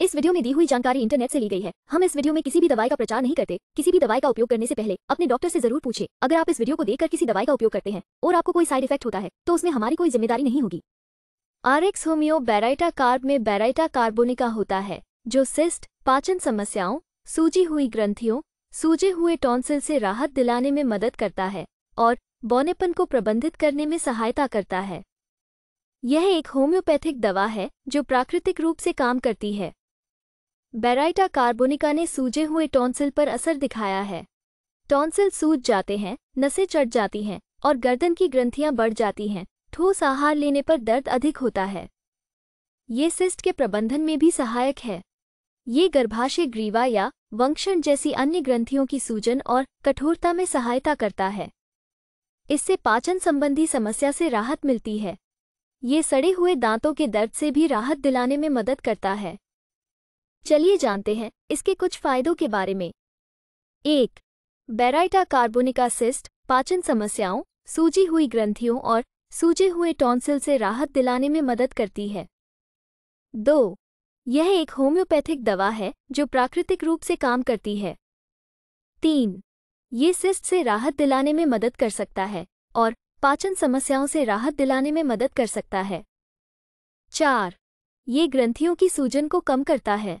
इस वीडियो में दी हुई जानकारी इंटरनेट से ली गई है हम इस वीडियो में किसी भी दवाई का प्रचार नहीं करते किसी भी दवाई का उपयोग करने से पहले अपने डॉक्टर से जरूर पूछे अगर आप इस वीडियो को देखकर किसी दवाई का उपयोग करते हैं और आपको कोई साइड इफेक्ट होता है तो उसमें हमारी कोई जिम्मेदारी नहीं होगी आरएक्स होम्यो बैराइटा कार्ब में बैराइटा कार्बोनिका होता है जो सिस्ट पाचन समस्याओं सूजी हुई ग्रंथियों सूजे हुए टॉन्सिल से राहत दिलाने में मदद करता है और बौनेपन को प्रबंधित करने में सहायता करता है यह एक होम्योपैथिक दवा है जो प्राकृतिक रूप से काम करती है बेराइटा कार्बोनिका ने सूजे हुए टॉन्सिल पर असर दिखाया है टॉन्सिल सूज जाते हैं नसें चढ़ जाती हैं और गर्दन की ग्रंथियां बढ़ जाती हैं ठोस आहार लेने पर दर्द अधिक होता है ये सिस्ट के प्रबंधन में भी सहायक है ये गर्भाशय ग्रीवा या वंक्षण जैसी अन्य ग्रंथियों की सूजन और कठोरता में सहायता करता है इससे पाचन संबंधी समस्या से राहत मिलती है ये सड़े हुए दांतों के दर्द से भी राहत दिलाने में मदद करता है चलिए जानते हैं इसके कुछ फायदों के बारे में एक बेराइटा कार्बोनिका सिस्ट पाचन समस्याओं सूजी हुई ग्रंथियों और सूजे हुए टॉन्सिल से राहत दिलाने में मदद करती है दो यह एक होम्योपैथिक दवा है जो प्राकृतिक रूप से काम करती है तीन ये सिस्ट से राहत दिलाने में मदद कर सकता है और पाचन समस्याओं से राहत दिलाने में मदद कर सकता है चार ये ग्रंथियों की सूजन को कम करता है